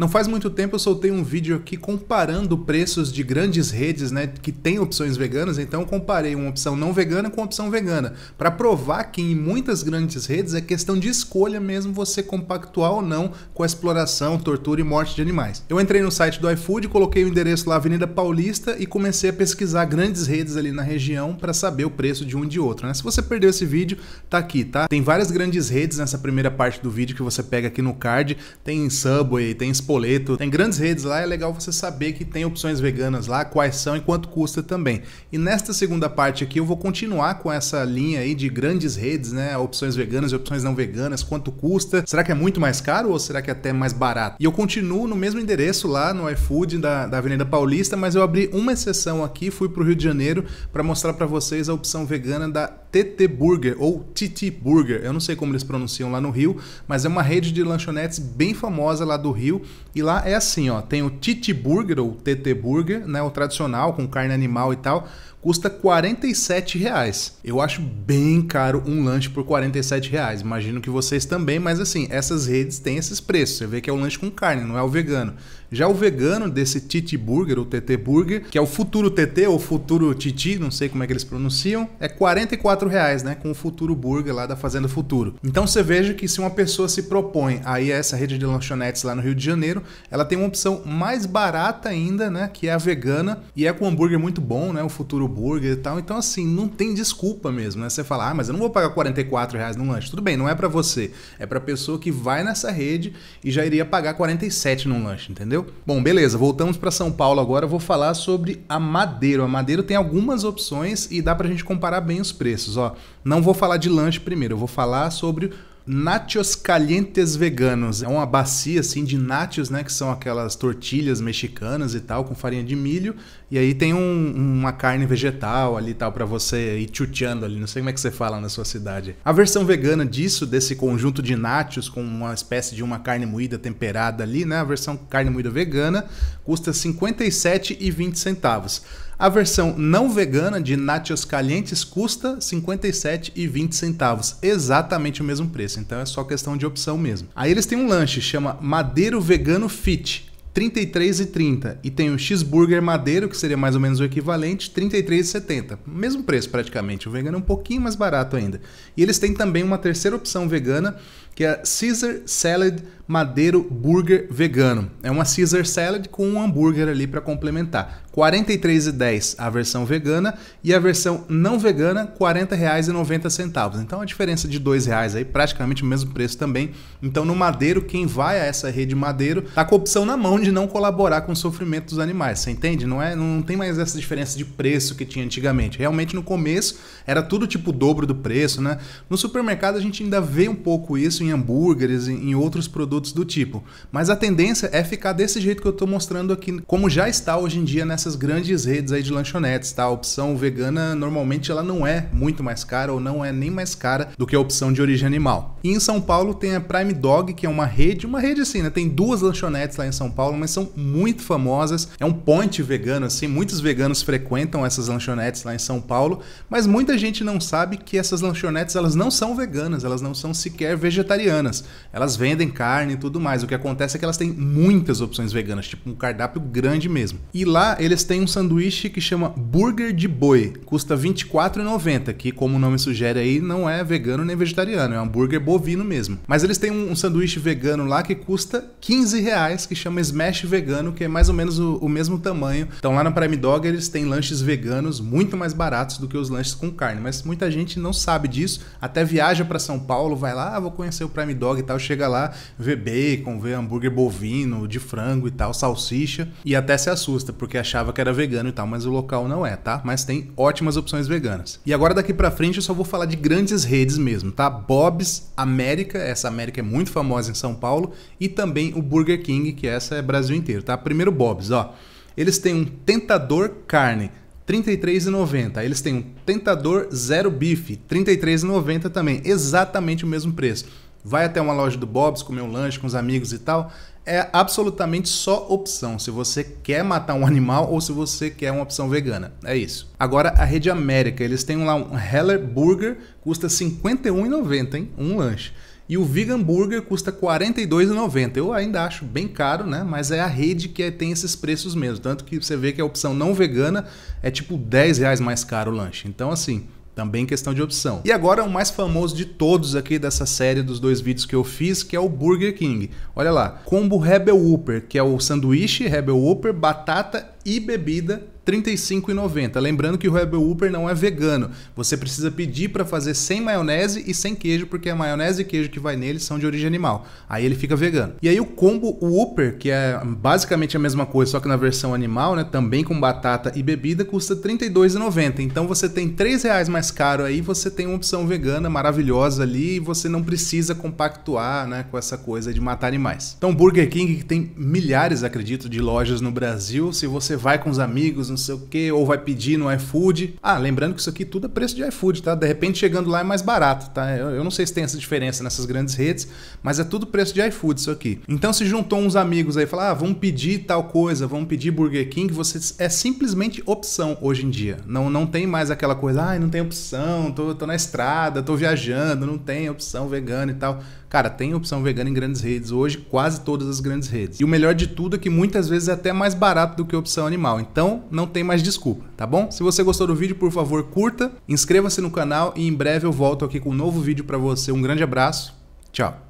Não faz muito tempo eu soltei um vídeo aqui comparando preços de grandes redes, né, que tem opções veganas, então eu comparei uma opção não vegana com uma opção vegana, para provar que em muitas grandes redes é questão de escolha mesmo você compactuar ou não com a exploração, tortura e morte de animais. Eu entrei no site do iFood, coloquei o endereço lá Avenida Paulista e comecei a pesquisar grandes redes ali na região para saber o preço de um de outro, né? Se você perdeu esse vídeo, tá aqui, tá? Tem várias grandes redes nessa primeira parte do vídeo que você pega aqui no card, tem Subway, tem Spotify, Espoleto. Tem grandes redes lá, é legal você saber que tem opções veganas lá, quais são e quanto custa também. E nesta segunda parte aqui eu vou continuar com essa linha aí de grandes redes, né? Opções veganas e opções não veganas, quanto custa? Será que é muito mais caro ou será que é até mais barato? E eu continuo no mesmo endereço lá no iFood da, da Avenida Paulista, mas eu abri uma exceção aqui, fui para o Rio de Janeiro para mostrar para vocês a opção vegana da TT Burger ou Tt Burger. Eu não sei como eles pronunciam lá no Rio, mas é uma rede de lanchonetes bem famosa lá do Rio. E lá é assim, ó, tem o Tt Burger ou TT Burger, né, o tradicional com carne animal e tal, custa R$ 47,00. Eu acho bem caro um lanche por R$ 47,00. Imagino que vocês também, mas assim, essas redes têm esses preços. Você vê que é um lanche com carne, não é o vegano. Já o vegano desse Titi Burger, ou TT Burger, que é o futuro TT ou futuro Titi, não sei como é que eles pronunciam, é R$ 44,00, né, com o futuro burger lá da Fazenda Futuro. Então você veja que se uma pessoa se propõe aí essa rede de lanchonetes lá no Rio de Janeiro, ela tem uma opção mais barata ainda, né, que é a vegana e é com hambúrguer muito bom, né, o futuro burger e tal. Então, assim, não tem desculpa mesmo, né? Você fala, ah, mas eu não vou pagar 44 reais num lanche. Tudo bem, não é para você. É pra pessoa que vai nessa rede e já iria pagar 47 num lanche, entendeu? Bom, beleza, voltamos para São Paulo agora. Eu vou falar sobre a Madeiro. A Madeiro tem algumas opções e dá pra gente comparar bem os preços, ó. Não vou falar de lanche primeiro, eu vou falar sobre nachos calientes veganos. É uma bacia assim de nachos, né, que são aquelas tortilhas mexicanas e tal com farinha de milho, e aí tem um, uma carne vegetal ali e tal para você ir chuteando ali, não sei como é que você fala na sua cidade. A versão vegana disso, desse conjunto de nachos com uma espécie de uma carne moída temperada ali, né, a versão carne moída vegana custa R$ 57,20. A versão não vegana de nachos calientes custa R$ 57,20, exatamente o mesmo preço, então é só questão de opção mesmo. Aí eles têm um lanche, chama Madeiro Vegano Fit, 33 e 30 e tem o cheeseburger madeiro que seria mais ou menos o equivalente 33,70 mesmo preço praticamente o vegano é um pouquinho mais barato ainda e eles têm também uma terceira opção vegana que é Caesar Salad Madeiro Burger Vegano. É uma Caesar Salad com um hambúrguer ali para complementar. R$ 43,10 a versão vegana e a versão não vegana R$ 40,90. Então a diferença de R$ reais aí, praticamente o mesmo preço também. Então no Madeiro, quem vai a essa rede Madeiro tá com a opção na mão de não colaborar com o sofrimento dos animais, você entende? Não é, não tem mais essa diferença de preço que tinha antigamente. Realmente no começo era tudo tipo o dobro do preço, né? No supermercado a gente ainda vê um pouco isso em hambúrgueres, em outros produtos produtos do tipo. Mas a tendência é ficar desse jeito que eu estou mostrando aqui, como já está hoje em dia nessas grandes redes aí de lanchonetes, tá? A opção vegana normalmente ela não é muito mais cara ou não é nem mais cara do que a opção de origem animal. E em São Paulo tem a Prime Dog, que é uma rede, uma rede assim, né? Tem duas lanchonetes lá em São Paulo, mas são muito famosas. É um ponte vegano, assim, muitos veganos frequentam essas lanchonetes lá em São Paulo, mas muita gente não sabe que essas lanchonetes elas não são veganas, elas não são sequer vegetarianas. Elas vendem carne e tudo mais. O que acontece é que elas têm muitas opções veganas, tipo um cardápio grande mesmo. E lá eles têm um sanduíche que chama Burger de Boi, custa R$24,90, que como o nome sugere aí, não é vegano nem vegetariano, é um hambúrguer bovino mesmo. Mas eles têm um, um sanduíche vegano lá que custa 15 reais, que chama Smash Vegano, que é mais ou menos o, o mesmo tamanho. Então lá na Prime Dog eles têm lanches veganos muito mais baratos do que os lanches com carne. Mas muita gente não sabe disso, até viaja para São Paulo, vai lá, ah, vou conhecer o Prime Dog e tal, chega lá, vê bacon, vê hambúrguer bovino, de frango e tal, salsicha, e até se assusta, porque achava que era vegano e tal, mas o local não é, tá? Mas tem ótimas opções veganas. E agora daqui para frente eu só vou falar de grandes redes mesmo, tá? Bob's, América, essa América é muito famosa em São Paulo, e também o Burger King, que essa é Brasil inteiro, tá? Primeiro Bob's, ó. Eles têm um tentador carne, R$ 33,90. Eles têm um tentador zero bife, R$ 33,90 também, exatamente o mesmo preço vai até uma loja do Bob's comer um lanche com os amigos e tal, é absolutamente só opção se você quer matar um animal ou se você quer uma opção vegana. É isso. Agora a Rede América, eles têm lá um Heller Burger, custa R$ 51,90, hein? Um lanche. E o Vegan Burger custa R$ 42,90. Eu ainda acho bem caro, né? Mas é a rede que é, tem esses preços mesmo. Tanto que você vê que a opção não vegana é tipo R$ 10 mais caro o lanche. Então, assim, também questão de opção. E agora o mais famoso de todos aqui dessa série dos dois vídeos que eu fiz, que é o Burger King. Olha lá, combo Rebel Whopper, que é o sanduíche Rebel Whopper, batata e bebida 35,90. Lembrando que o Rebel Whopper não é vegano. Você precisa pedir para fazer sem maionese e sem queijo, porque a maionese e queijo que vai nele são de origem animal. Aí ele fica vegano. E aí o combo Whopper, que é basicamente a mesma coisa, só que na versão animal, né, também com batata e bebida, custa R$ 32,90. Então você tem três reais mais caro aí, você tem uma opção vegana maravilhosa ali e você não precisa compactuar, né, com essa coisa de matar animais. Então Burger King que tem milhares, acredito, de lojas no Brasil, se você vai com os amigos, não sei o que, ou vai pedir no iFood. Ah, lembrando que isso aqui tudo é preço de iFood, tá? De repente chegando lá é mais barato, tá? Eu, eu não sei se tem essa diferença nessas grandes redes, mas é tudo preço de iFood isso aqui. Então se juntou uns amigos aí, falar, ah, vamos pedir tal coisa, vamos pedir Burger King, você é simplesmente opção hoje em dia. Não, não tem mais aquela coisa, ai, ah, não tem opção, tô, tô na estrada, tô viajando, não tem opção vegana e tal. Cara, tem opção vegana em grandes redes hoje, quase todas as grandes redes. E o melhor de tudo é que muitas vezes é até mais barato do que opção animal. Então, não não tem mais desculpa, tá bom? Se você gostou do vídeo, por favor, curta, inscreva-se no canal e em breve eu volto aqui com um novo vídeo para você. Um grande abraço, tchau!